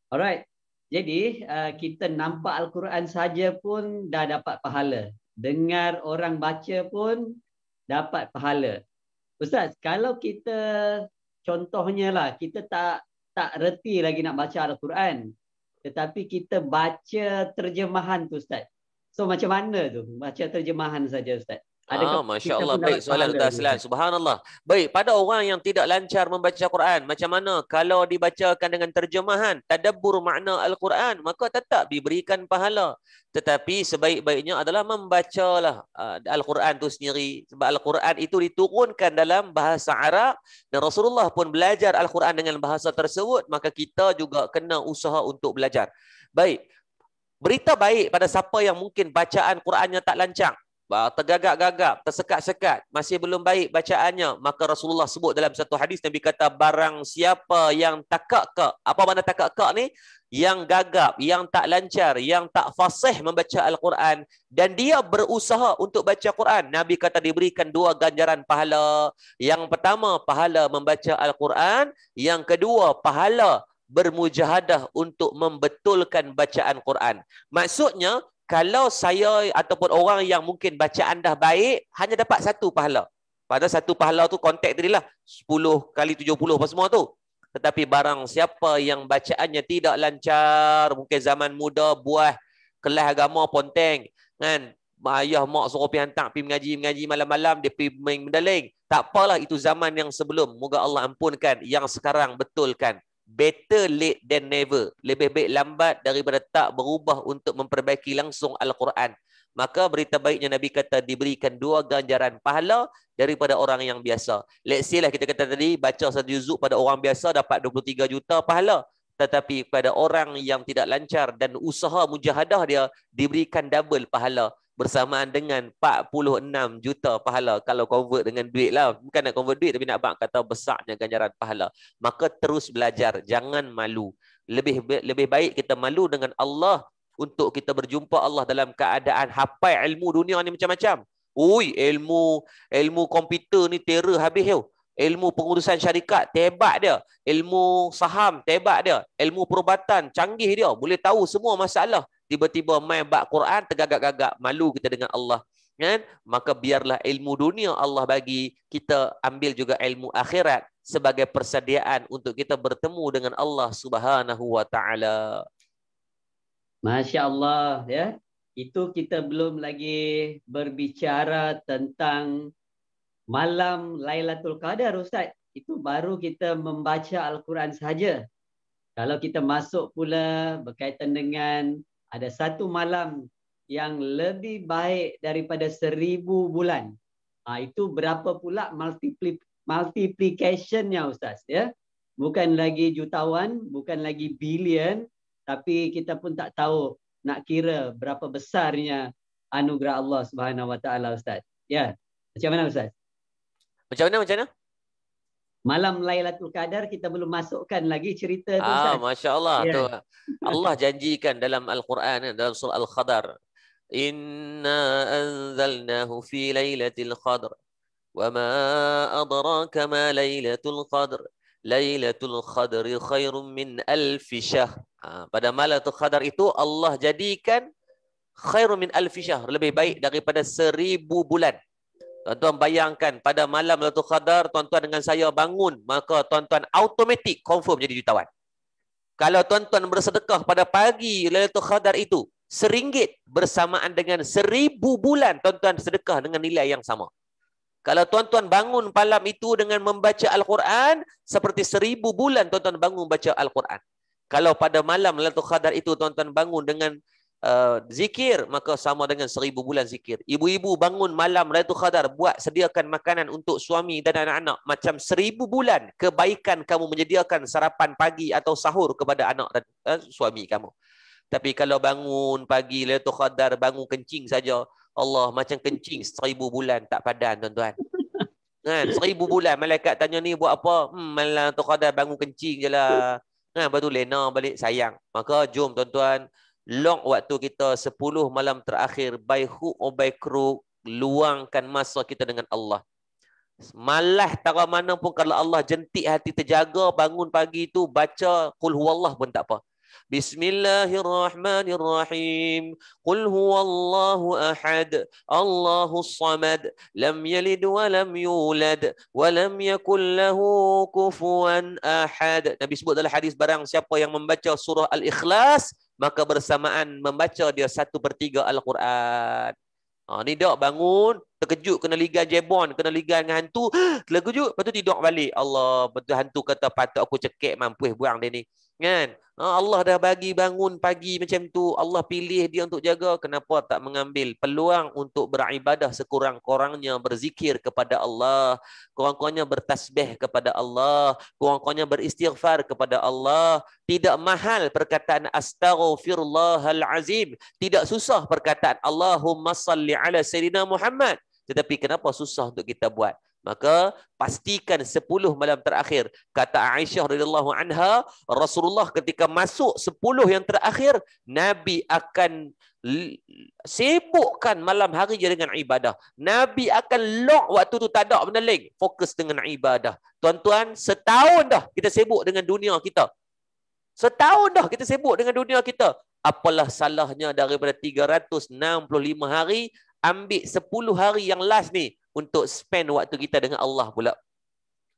alright jadi uh, kita nampak al-Quran saja pun dah dapat pahala dengar orang baca pun dapat pahala ustaz kalau kita contohnya lah kita tak tak reti lagi nak baca Al-Quran tetapi kita baca terjemahan tu ustaz so macam mana tu baca terjemahan saja ustaz ada ah, Masya Allah. Baik, soalan Ustaz Aslan. Subhanallah. Baik, pada orang yang tidak lancar membaca Quran, macam mana kalau dibacakan dengan terjemahan, tadabbur makna Al-Quran, maka tetap diberikan pahala. Tetapi sebaik-baiknya adalah membacalah ah, Al-Quran itu sendiri. Sebab Al-Quran itu diturunkan dalam bahasa Arab dan Rasulullah pun belajar Al-Quran dengan bahasa tersebut, maka kita juga kena usaha untuk belajar. Baik, berita baik pada siapa yang mungkin bacaan Qurannya tak lancar. Ah, tergagap-gagap, tersekat-sekat, masih belum baik bacaannya, maka Rasulullah sebut dalam satu hadis Nabi kata barang siapa yang takak ke, apa mana takak ke ni? Yang gagap, yang tak lancar, yang tak fasih membaca Al-Quran dan dia berusaha untuk baca al Quran. Nabi kata diberikan dua ganjaran pahala. Yang pertama pahala membaca Al-Quran, yang kedua pahala bermujahadah untuk membetulkan bacaan Quran. Maksudnya, kalau saya ataupun orang yang mungkin bacaan dah baik, hanya dapat satu pahala. Pada satu pahala tu kontak tadi lah. 10 kali 70 apa semua tu. Tetapi barang siapa yang bacaannya tidak lancar, mungkin zaman muda buah kelas agama ponteng. Kan? Ayah mak suruh pergi hantar, pergi mengaji-mengaji malam-malam, dia pergi main mendaling. Tak apalah itu zaman yang sebelum. Moga Allah ampunkan yang sekarang betulkan better late than never. Lebih baik lambat daripada tak berubah untuk memperbaiki langsung Al-Quran. Maka berita baiknya Nabi kata diberikan dua ganjaran pahala daripada orang yang biasa. Let's say lah kita kata tadi, baca satu juzuk pada orang biasa dapat 23 juta pahala. Tetapi pada orang yang tidak lancar dan usaha mujahadah dia, diberikan double pahala bersamaan dengan 46 juta pahala kalau convert dengan duit lah. Bukan nak convert duit tapi nak bang kata besarnya ganjaran pahala. Maka terus belajar. Jangan malu. Lebih lebih baik kita malu dengan Allah untuk kita berjumpa Allah dalam keadaan hafai ilmu dunia ni macam-macam. Ui, ilmu ilmu komputer ni terer habis tu. Ilmu pengurusan syarikat, tebak dia. Ilmu saham, tebak dia. Ilmu perubatan, canggih dia. Boleh tahu semua masalah tiba-tiba main bab Quran tergagak-gagak malu kita dengan Allah kan maka biarlah ilmu dunia Allah bagi kita ambil juga ilmu akhirat sebagai persediaan untuk kita bertemu dengan Allah Subhanahu wa taala masya-Allah ya itu kita belum lagi berbicara tentang malam Lailatul Qadar ustaz itu baru kita membaca al-Quran saja kalau kita masuk pula berkaitan dengan ada satu malam yang lebih baik daripada seribu bulan. Ha, itu berapa pula multipli multiplicationnya Ustaz. Ya? Bukan lagi jutawan, bukan lagi bilion. Tapi kita pun tak tahu nak kira berapa besarnya anugerah Allah Subhanahu Wa Taala Ustaz. Ya. Macam mana Ustaz? Macam mana macam mana? malam Lailatul Qadar kita belum masukkan lagi cerita tu Ah masya-Allah ya. tu Allah janjikan dalam Al-Quran eh, dalam surah Al-Qadar inna anzalnahu fi lailatul Qadar, wa ma adraka ma lailatul Qadar. lailatul qadri khairum min alf syahr ah, pada malam qadar itu Allah jadikan khairum min alf syahr lebih baik daripada seribu bulan Tuan-tuan bayangkan pada malam Lailatul khadar, tuan-tuan dengan saya bangun maka tuan-tuan automatik confirm jadi jutawan. Kalau tuan-tuan bersedekah pada pagi Lailatul khadar itu seringgit bersamaan dengan seribu bulan tuan-tuan sedekah dengan nilai yang sama. Kalau tuan-tuan bangun malam itu dengan membaca Al-Quran seperti seribu bulan tuan-tuan bangun baca Al-Quran. Kalau pada malam Lailatul khadar itu tuan-tuan bangun dengan Eh, zikir maka sama dengan seribu bulan zikir. Ibu-ibu bangun malam Laitu Khadar buat sediakan makanan untuk suami dan anak-anak macam seribu bulan kebaikan kamu menyediakan sarapan pagi atau sahur kepada anak dan eh, suami kamu. Tapi kalau bangun pagi Laitu Khadar bangun kencing saja Allah macam kencing seribu bulan tak padan tuan-tuan. Kan, seribu bulan malaikat tanya ni buat apa? Hmm, malam tu kadar bangun kencing je lah. Kan, lepas tu lena balik sayang. Maka jom tuan-tuan, Long waktu kita 10 malam terakhir by hook or by crook luangkan masa kita dengan Allah. Malah tak mana pun kalau Allah jentik hati terjaga bangun pagi itu baca qul huwallah pun tak apa. Bismillahirrahmanirrahim. Qul huwallahu ahad. Allahu samad. Lam yalid wa lam yulad. Wa lam yakul lahu kufuan ahad. Nabi sebut dalam hadis barang siapa yang membaca surah Al-Ikhlas maka bersamaan membaca dia satu per tiga Al-Quran. Ha, ni dok bangun, terkejut kena liga jebon, kena liga dengan hantu, terkejut, lepas tu tidur balik. Allah, betul hantu kata patut aku cekik mampu buang dia ni. Kan? Ha, Allah dah bagi bangun pagi macam tu. Allah pilih dia untuk jaga. Kenapa tak mengambil peluang untuk beribadah sekurang-kurangnya berzikir kepada Allah. Kurang-kurangnya bertasbih kepada Allah. Kurang-kurangnya beristighfar kepada Allah. Tidak mahal perkataan astaghfirullahalazim. Tidak susah perkataan Allahumma salli ala Sayyidina Muhammad. Tetapi kenapa susah untuk kita buat? maka pastikan 10 malam terakhir kata Aisyah radhiyallahu anha Rasulullah ketika masuk 10 yang terakhir nabi akan sibukkan malam hari dia dengan ibadah nabi akan lock waktu tu tak ada benda lain fokus dengan ibadah tuan-tuan setahun dah kita sibuk dengan dunia kita setahun dah kita sibuk dengan dunia kita apalah salahnya daripada 365 hari ambil 10 hari yang last ni untuk spend waktu kita dengan Allah pula.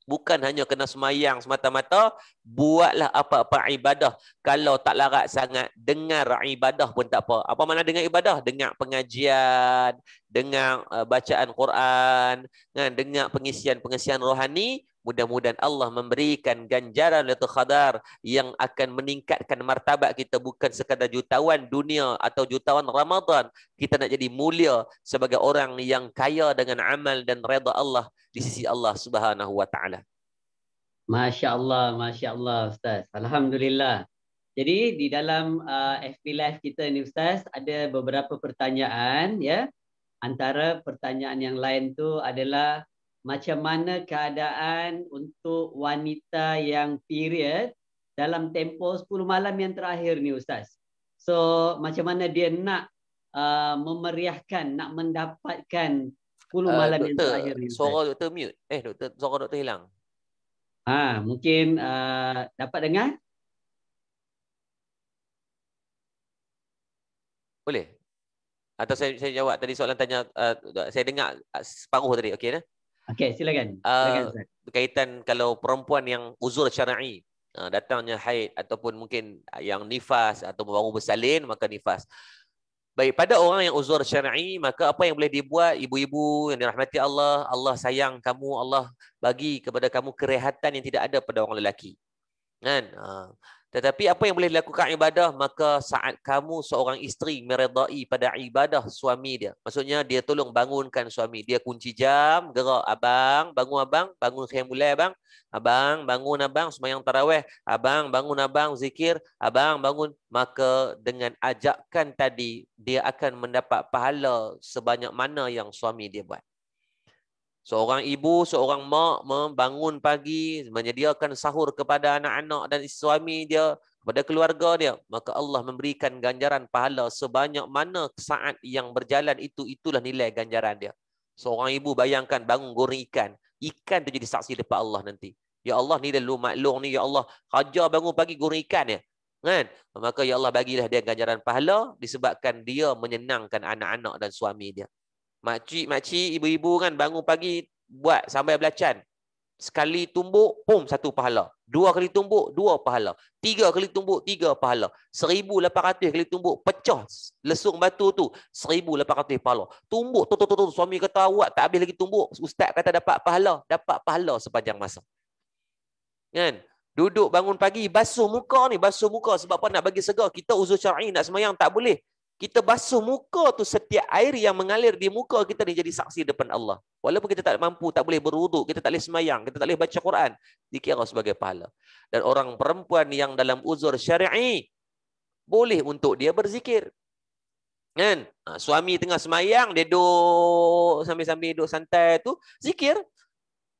Bukan hanya kena semayang semata-mata, buatlah apa-apa ibadah. Kalau tak larat sangat, dengar ibadah pun tak apa. Apa mana dengar ibadah? Dengar pengajian, dengar eh, bacaan Quran, kan? dengar pengisian-pengisian rohani, Mudah-mudahan Allah memberikan ganjaran Lailatul Qadar yang akan meningkatkan martabat kita bukan sekadar jutawan dunia atau jutawan Ramadan. Kita nak jadi mulia sebagai orang yang kaya dengan amal dan reda Allah di sisi Allah Subhanahu wa Masya-Allah, masya-Allah ustaz. Alhamdulillah. Jadi di dalam uh, FB Live kita ni ustaz ada beberapa pertanyaan ya. Antara pertanyaan yang lain tu adalah macam mana keadaan untuk wanita yang period dalam tempoh 10 malam yang terakhir ni ustaz. So macam mana dia nak uh, memeriahkan nak mendapatkan 10 uh, malam doktor, yang terakhir ni. Ustaz. Suara doktor mute. Eh doktor suara doktor hilang. Ha mungkin uh, dapat dengar? Boleh. Atau saya saya jawab tadi soalan tanya uh, saya dengar uh, separuh tadi okey dah. Okey, silakan. Uh, silakan ah, berkaitan kalau perempuan yang uzur syar'i uh, datangnya haid ataupun mungkin yang nifas atau baru bersalin maka nifas. Baik, pada orang yang uzur syar'i maka apa yang boleh dibuat ibu-ibu yang dirahmati Allah, Allah sayang kamu, Allah bagi kepada kamu kerehatan yang tidak ada pada orang lelaki. Kan? Uh, tetapi apa yang boleh dilakukan ibadah, maka saat kamu seorang isteri meredai pada ibadah suami dia. Maksudnya dia tolong bangunkan suami. Dia kunci jam, gerak. Abang, bangun abang. Bangun khayam mulai abang. Abang, bangun abang. Semayang taraweh. Abang, bangun abang. Zikir. Abang, bangun. Maka dengan ajakan tadi, dia akan mendapat pahala sebanyak mana yang suami dia buat. Seorang ibu, seorang mak membangun pagi, menyediakan sahur kepada anak-anak dan suami dia, kepada keluarga dia. Maka Allah memberikan ganjaran pahala sebanyak mana saat yang berjalan itu, itulah nilai ganjaran dia. Seorang ibu bayangkan bangun goreng ikan. Ikan tu jadi saksi depan Allah nanti. Ya Allah ni lu maklum ni ya Allah kerja bangun pagi goreng ikan ya. Kan? Maka ya Allah bagilah dia ganjaran pahala disebabkan dia menyenangkan anak-anak dan suami dia. Makcik, makcik, ibu-ibu kan bangun pagi buat sampai belacan. Sekali tumbuk, pum, satu pahala. Dua kali tumbuk, dua pahala. Tiga kali tumbuk, tiga pahala. Seribu lapan ratus kali tumbuk, pecah lesung batu tu. Seribu lapan ratus pahala. Tumbuk, tu, tu, tu, tu. Suami kata, awak tak habis lagi tumbuk. Ustaz kata dapat pahala. Dapat pahala sepanjang masa. Kan? Duduk bangun pagi, basuh muka ni. Basuh muka sebab apa nak bagi segar. Kita uzur syar'i nak semayang, tak boleh kita basuh muka tu setiap air yang mengalir di muka kita ni jadi saksi depan Allah. Walaupun kita tak mampu, tak boleh berwuduk, kita tak boleh semayang, kita tak boleh baca Quran, dikira sebagai pahala. Dan orang perempuan yang dalam uzur syar'i boleh untuk dia berzikir. Kan? Ha, suami tengah semayang, dia duduk sambil-sambil duduk santai tu, zikir,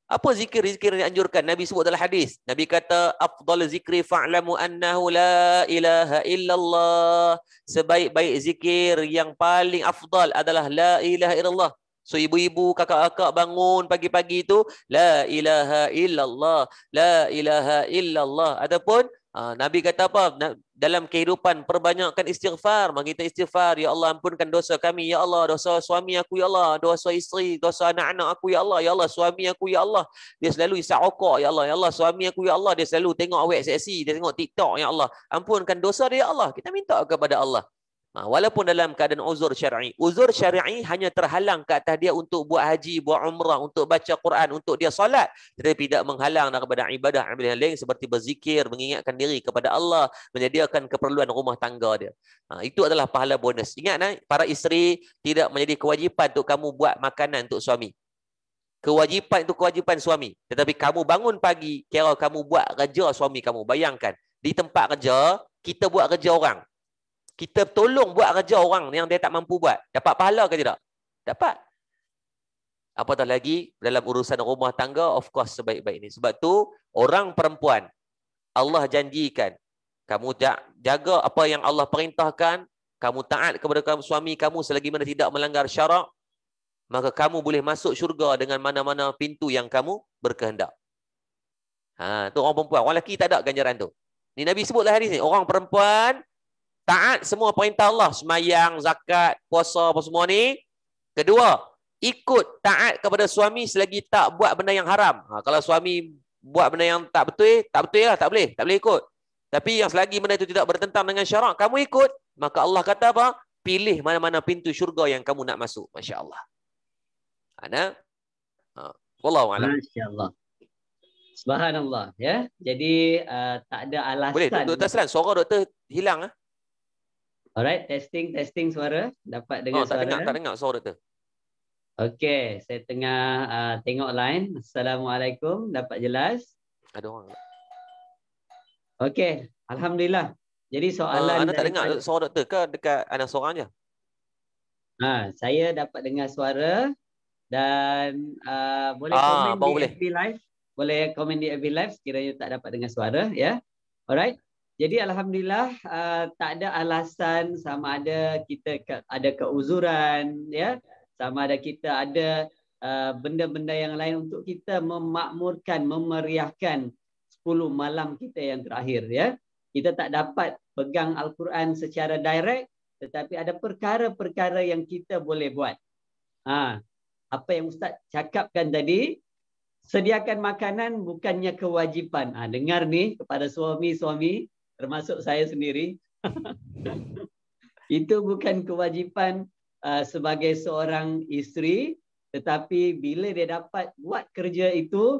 apa zikir-zikir yang dianjurkan? Nabi sebut dalam hadis. Nabi kata, Afdal zikri fa'lamu annahu la ilaha illallah. Sebaik-baik zikir yang paling afdal adalah la ilaha illallah. So ibu-ibu, kakak-kakak bangun pagi-pagi itu. La ilaha illallah. La ilaha illallah. Ataupun, Ha, Nabi kata apa? Dalam kehidupan, perbanyakkan istighfar. Kita istighfar, Ya Allah ampunkan dosa kami, Ya Allah, dosa suami aku, Ya Allah, dosa isteri, dosa anak-anak aku, Ya Allah, Ya Allah, suami aku, Ya Allah. Dia selalu okok Ya Allah, Ya Allah, suami aku, Ya Allah. Dia selalu tengok web seksi, dia tengok TikTok, Ya Allah. Ampunkan dosa dia, Ya Allah. Kita minta kepada Allah. Ha, walaupun dalam keadaan uzur syar'i. Uzur syar'i hanya terhalang ke atas dia untuk buat haji, buat umrah, untuk baca Quran, untuk dia solat. Tetapi tidak menghalang daripada ibadah ibadah lain seperti berzikir, mengingatkan diri kepada Allah, menyediakan keperluan rumah tangga dia. Ha, itu adalah pahala bonus. Ingat, nah, para isteri tidak menjadi kewajipan untuk kamu buat makanan untuk suami. Kewajipan itu kewajipan suami. Tetapi kamu bangun pagi, kira kamu buat kerja suami kamu. Bayangkan, di tempat kerja, kita buat kerja orang. Kita tolong buat kerja orang yang dia tak mampu buat. Dapat pahala ke tidak? Dapat. Apatah lagi dalam urusan rumah tangga, of course sebaik-baik ini. Sebab tu orang perempuan, Allah janjikan. Kamu jaga apa yang Allah perintahkan. Kamu taat kepada suami kamu selagi mana tidak melanggar syarak. Maka kamu boleh masuk syurga dengan mana-mana pintu yang kamu berkehendak. Ha, tu orang perempuan. Orang lelaki tak ada ganjaran tu. Ni Nabi sebutlah hari ni. Orang perempuan taat semua perintah Allah semayang zakat puasa apa semua ni kedua ikut taat kepada suami selagi tak buat benda yang haram ha, kalau suami buat benda yang tak betul tak betul lah tak boleh tak boleh ikut tapi yang selagi benda itu tidak bertentang dengan syarak kamu ikut maka Allah kata apa pilih mana-mana pintu syurga yang kamu nak masuk masya-Allah ana ha, ha wallahu alam masya-Allah Subhanallah ya. Jadi uh, tak ada alasan. Boleh Dr. Aslan, suara doktor hilang ah. Alright, testing, testing suara. Dapat dengar oh, tak suara. Dengar, tak dengar suara tu. Okay, saya tengah uh, tengok line. Assalamualaikum, dapat jelas? Ada orang. Okay, Alhamdulillah. Jadi soalan... Uh, ah, anda tak dengar saya... suara doktor ke dekat anda seorang je? Ha, saya dapat dengar suara dan uh, boleh ah, komen di boleh. FB Live. Boleh komen di FB Live sekiranya tak dapat dengar suara. ya. Yeah? Alright. Jadi alhamdulillah uh, tak ada alasan sama ada kita ke, ada keuzuran ya sama ada kita ada uh, benda-benda uh, yang lain untuk kita memakmurkan memeriahkan 10 malam kita yang terakhir ya. Kita tak dapat pegang al-Quran secara direct tetapi ada perkara-perkara yang kita boleh buat. Ha apa yang ustaz cakapkan tadi sediakan makanan bukannya kewajipan. Ha dengar ni kepada suami-suami termasuk saya sendiri. itu bukan kewajipan uh, sebagai seorang isteri, tetapi bila dia dapat buat kerja itu,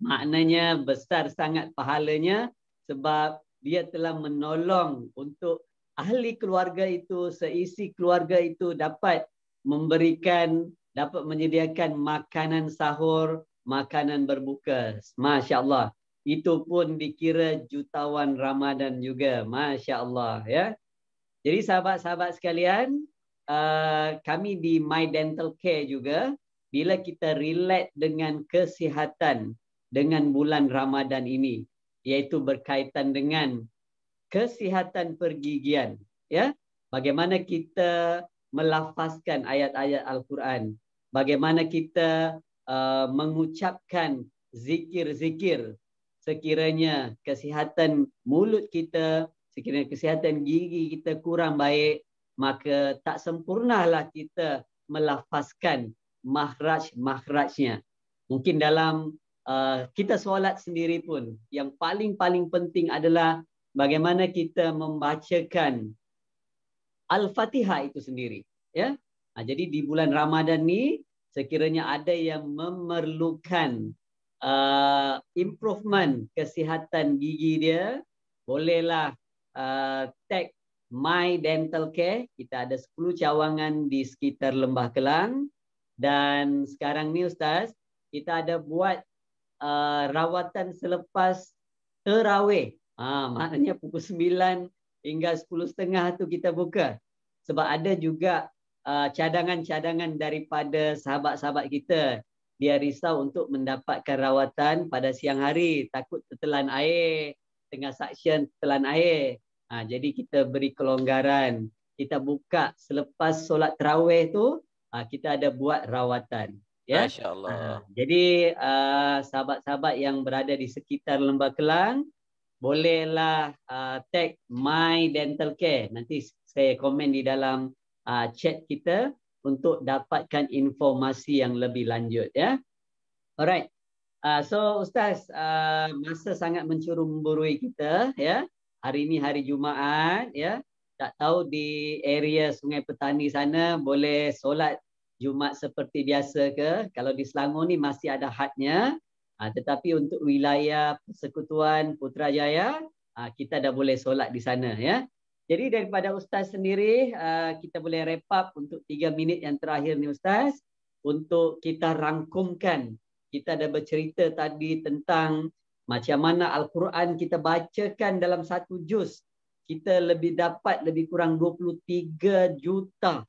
maknanya besar sangat pahalanya sebab dia telah menolong untuk ahli keluarga itu, seisi keluarga itu dapat memberikan, dapat menyediakan makanan sahur, makanan berbuka. Masya Allah itu pun dikira jutawan Ramadan juga. Masya Allah. Ya. Jadi sahabat-sahabat sekalian, uh, kami di My Dental Care juga, bila kita relate dengan kesihatan dengan bulan Ramadan ini, iaitu berkaitan dengan kesihatan pergigian. Ya. Bagaimana kita melafazkan ayat-ayat Al-Quran. Bagaimana kita uh, mengucapkan zikir-zikir sekiranya kesihatan mulut kita, sekiranya kesihatan gigi kita kurang baik, maka tak sempurnalah kita melafazkan mahraj-mahrajnya. Mungkin dalam uh, kita solat sendiri pun, yang paling-paling penting adalah bagaimana kita membacakan Al-Fatihah itu sendiri. Ya, nah, ha, Jadi di bulan Ramadan ni, sekiranya ada yang memerlukan uh, improvement kesihatan gigi dia, bolehlah uh, tag My Dental Care. Kita ada 10 cawangan di sekitar Lembah Kelang. Dan sekarang ni Ustaz, kita ada buat uh, rawatan selepas terawih. Ha, maknanya pukul 9 hingga 10.30 tu kita buka. Sebab ada juga uh, cadangan-cadangan uh, daripada sahabat-sahabat kita dia risau untuk mendapatkan rawatan pada siang hari takut tertelan air tengah suction tertelan air ha, jadi kita beri kelonggaran kita buka selepas solat tarawih tu ha, kita ada buat rawatan ya masyaallah ha, jadi uh, sahabat-sahabat yang berada di sekitar lembah kelang bolehlah uh, tag my dental care nanti saya komen di dalam uh, chat kita untuk dapatkan informasi yang lebih lanjut ya. Alright. Uh, so ustaz, uh, masa sangat mencurumburui kita ya. Hari ini hari Jumaat ya. Tak tahu di area Sungai Petani sana boleh solat Jumaat seperti biasa ke? Kalau di Selangor ni masih ada hadnya. Uh, tetapi untuk wilayah persekutuan Putrajaya, uh, kita dah boleh solat di sana ya. Jadi daripada Ustaz sendiri, uh, kita boleh wrap up untuk tiga minit yang terakhir ni Ustaz untuk kita rangkumkan. Kita ada bercerita tadi tentang macam mana Al-Quran kita bacakan dalam satu juz. Kita lebih dapat lebih kurang 23 juta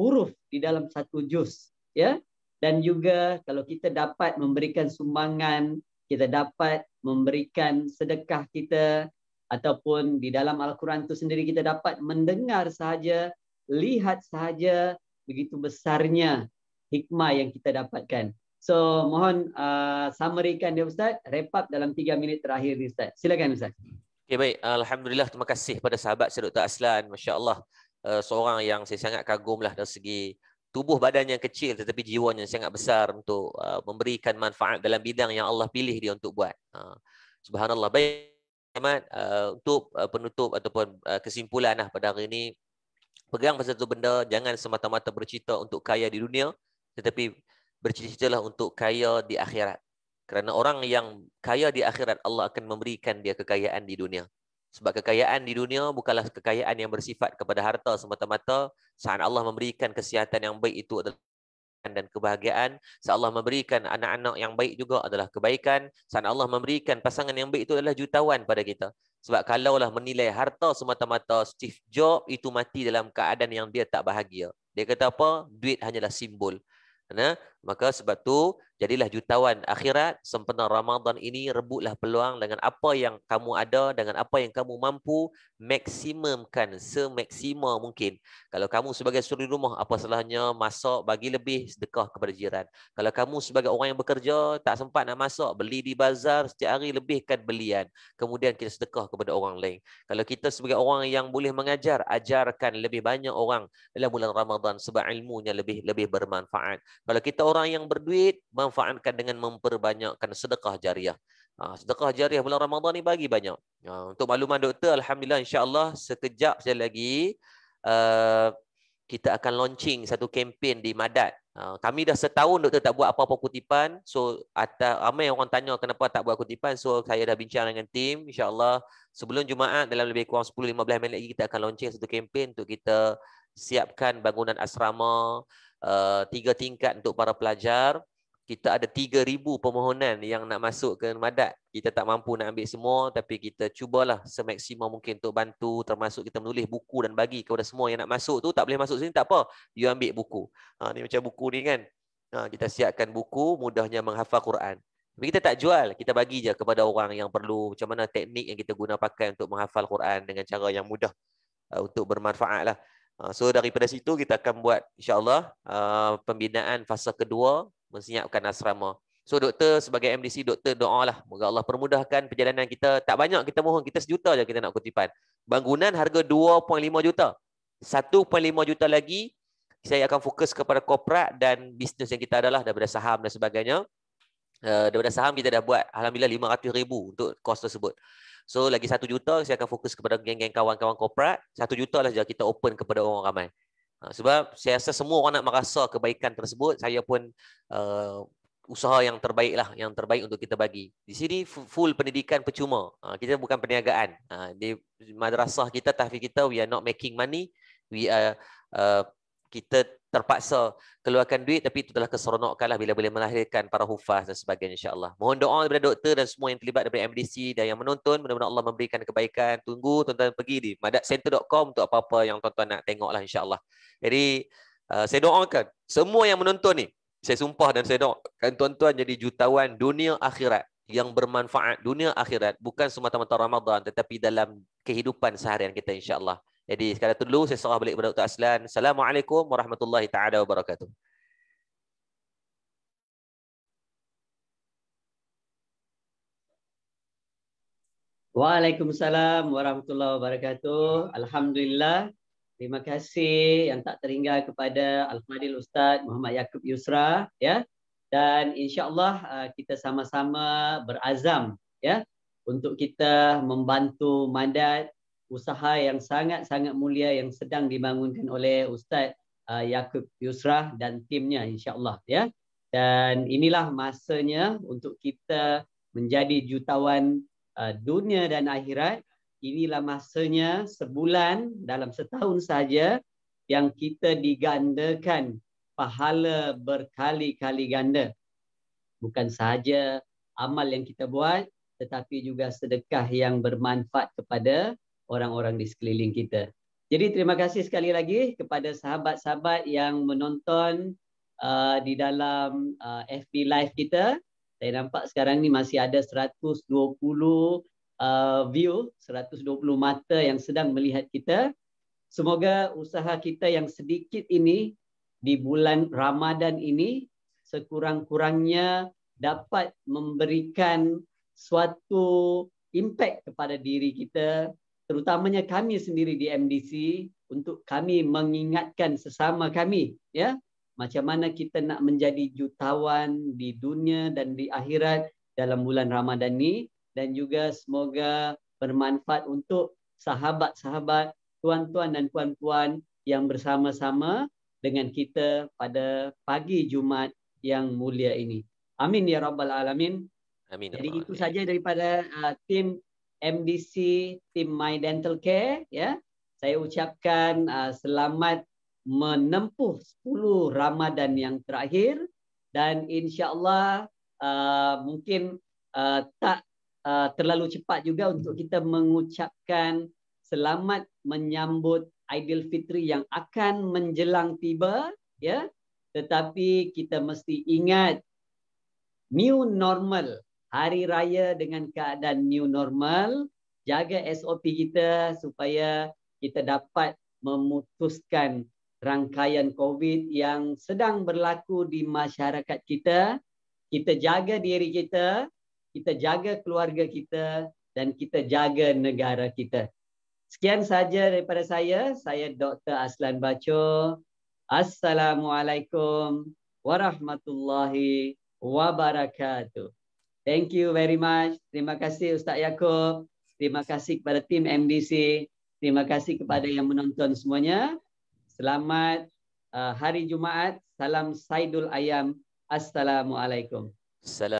huruf di dalam satu juz. Ya? Dan juga kalau kita dapat memberikan sumbangan, kita dapat memberikan sedekah kita, ataupun di dalam Al-Quran itu sendiri kita dapat mendengar sahaja, lihat sahaja begitu besarnya hikmah yang kita dapatkan. So mohon uh, summarykan dia Ustaz, wrap up dalam tiga minit terakhir ni Ustaz. Silakan Ustaz. Okay, baik. Alhamdulillah terima kasih kepada sahabat Syed Dr. Aslan. Masya Allah uh, seorang yang saya sangat kagumlah lah dari segi tubuh badan yang kecil tetapi jiwanya sangat besar untuk uh, memberikan manfaat dalam bidang yang Allah pilih dia untuk buat. Uh, Subhanallah. Baik. Ahmad uh, eh, untuk uh, penutup ataupun uh, kesimpulan lah pada hari ini pegang pasal satu benda jangan semata-mata bercita untuk kaya di dunia tetapi bercita-citalah untuk kaya di akhirat kerana orang yang kaya di akhirat Allah akan memberikan dia kekayaan di dunia sebab kekayaan di dunia bukanlah kekayaan yang bersifat kepada harta semata-mata saat Allah memberikan kesihatan yang baik itu adalah dan kebahagiaan. Saat Allah memberikan anak-anak yang baik juga adalah kebaikan. Saat Allah memberikan pasangan yang baik itu adalah jutawan pada kita. Sebab kalaulah menilai harta semata-mata Steve Jobs itu mati dalam keadaan yang dia tak bahagia. Dia kata apa? Duit hanyalah simbol. Nah, maka sebab tu jadilah jutawan akhirat sempena Ramadan ini rebutlah peluang dengan apa yang kamu ada dengan apa yang kamu mampu maksimumkan semaksima mungkin kalau kamu sebagai suri rumah apa salahnya masak bagi lebih sedekah kepada jiran kalau kamu sebagai orang yang bekerja tak sempat nak masak beli di bazar setiap hari lebihkan belian kemudian kita sedekah kepada orang lain kalau kita sebagai orang yang boleh mengajar ajarkan lebih banyak orang dalam bulan Ramadan sebab ilmunya lebih lebih bermanfaat kalau kita orang yang berduit dimanfaatkan dengan memperbanyakkan sedekah jariah. Ha, sedekah jariah bulan Ramadhan ni bagi banyak. Ha, untuk makluman doktor, Alhamdulillah insyaAllah sekejap saja lagi uh, kita akan launching satu kempen di Madat. Ha, kami dah setahun doktor tak buat apa-apa kutipan. So, atas, ramai orang tanya kenapa tak buat kutipan. So, saya dah bincang dengan tim. InsyaAllah sebelum Jumaat dalam lebih kurang 10-15 minit lagi kita akan launching satu kempen untuk kita siapkan bangunan asrama uh, tiga tingkat untuk para pelajar kita ada 3000 permohonan yang nak masuk ke madat kita tak mampu nak ambil semua tapi kita cubalah semaksimum mungkin untuk bantu termasuk kita menulis buku dan bagi kepada semua yang nak masuk tu tak boleh masuk sini tak apa you ambil buku ha ni macam buku ni kan ha kita siapkan buku mudahnya menghafal Quran tapi kita tak jual kita bagi je kepada orang yang perlu macam mana teknik yang kita guna pakai untuk menghafal Quran dengan cara yang mudah uh, untuk bermanfaat lah ha, so daripada situ kita akan buat insyaallah ha, pembinaan fasa kedua menyiapkan asrama. So doktor sebagai MDC doktor doa lah. moga Allah permudahkan perjalanan kita. Tak banyak kita mohon kita sejuta je kita nak kutipan. Bangunan harga 2.5 juta. 1.5 juta lagi saya akan fokus kepada korporat dan bisnes yang kita adalah daripada saham dan sebagainya. Uh, daripada saham kita dah buat alhamdulillah 500 ribu untuk kos tersebut. So lagi 1 juta saya akan fokus kepada geng-geng kawan-kawan korporat. 1 juta lah je kita open kepada orang ramai. Ha, sebab saya rasa semua orang nak merasa kebaikan tersebut, saya pun uh, usaha yang terbaik lah yang terbaik untuk kita bagi. Di sini full pendidikan percuma. Uh, kita bukan perniagaan. Uh, di madrasah kita, tahfiz kita, we are not making money. We are uh, kita terpaksa keluarkan duit tapi itu telah keseronokanlah bila boleh melahirkan para hufaz dan sebagainya insyaallah. Mohon doa daripada doktor dan semua yang terlibat daripada MDC dan yang menonton, mudah-mudahan Allah memberikan kebaikan. Tunggu tuan-tuan pergi di madatcenter.com untuk apa-apa yang tuan-tuan nak tengoklah insyaallah. Jadi uh, saya doakan semua yang menonton ni, saya sumpah dan saya doakan tuan-tuan jadi jutawan dunia akhirat yang bermanfaat dunia akhirat bukan semata-mata Ramadan tetapi dalam kehidupan seharian kita insyaallah. Jadi sekarang itu dulu saya serah balik kepada Dr. Aslan. Assalamualaikum warahmatullahi taala wabarakatuh. Waalaikumsalam warahmatullahi wabarakatuh. Alhamdulillah. Terima kasih yang tak teringgal kepada Al-Fadil Ustaz Muhammad Yaakob Yusra. Ya. Dan insyaAllah uh, kita sama-sama berazam ya untuk kita membantu mandat usaha yang sangat-sangat mulia yang sedang dibangunkan oleh Ustaz uh, Yaakob Yusrah dan timnya insyaAllah. Ya. Dan inilah masanya untuk kita menjadi jutawan uh, dunia dan akhirat. Inilah masanya sebulan dalam setahun saja yang kita digandakan pahala berkali-kali ganda. Bukan sahaja amal yang kita buat tetapi juga sedekah yang bermanfaat kepada orang-orang di sekeliling kita. Jadi terima kasih sekali lagi kepada sahabat-sahabat yang menonton uh, di dalam uh, FB Live kita. Saya nampak sekarang ni masih ada 120 uh, view, 120 mata yang sedang melihat kita. Semoga usaha kita yang sedikit ini di bulan Ramadan ini sekurang-kurangnya dapat memberikan suatu impact kepada diri kita terutamanya kami sendiri di MDC untuk kami mengingatkan sesama kami ya macam mana kita nak menjadi jutawan di dunia dan di akhirat dalam bulan Ramadan ni, dan juga semoga bermanfaat untuk sahabat-sahabat tuan-tuan dan puan-puan yang bersama-sama dengan kita pada pagi Jumaat yang mulia ini. Amin ya rabbal alamin. Amin. Ya Jadi itu saja daripada uh, tim MDC Team My Dental Care ya. Saya ucapkan uh, selamat menempuh 10 Ramadan yang terakhir dan insya-Allah uh, mungkin uh, tak uh, terlalu cepat juga untuk kita mengucapkan selamat menyambut Aidilfitri yang akan menjelang tiba ya. Tetapi kita mesti ingat new normal hari raya dengan keadaan new normal jaga SOP kita supaya kita dapat memutuskan rangkaian COVID yang sedang berlaku di masyarakat kita. Kita jaga diri kita, kita jaga keluarga kita dan kita jaga negara kita. Sekian saja daripada saya. Saya Dr. Aslan Baco. Assalamualaikum warahmatullahi wabarakatuh. Thank you very much. Terima kasih Ustaz Yaakob. Terima kasih kepada tim MDC. Terima kasih kepada yang menonton semuanya. Selamat uh, hari Jumaat. Salam Saidul Ayam. Assalamualaikum. Salam.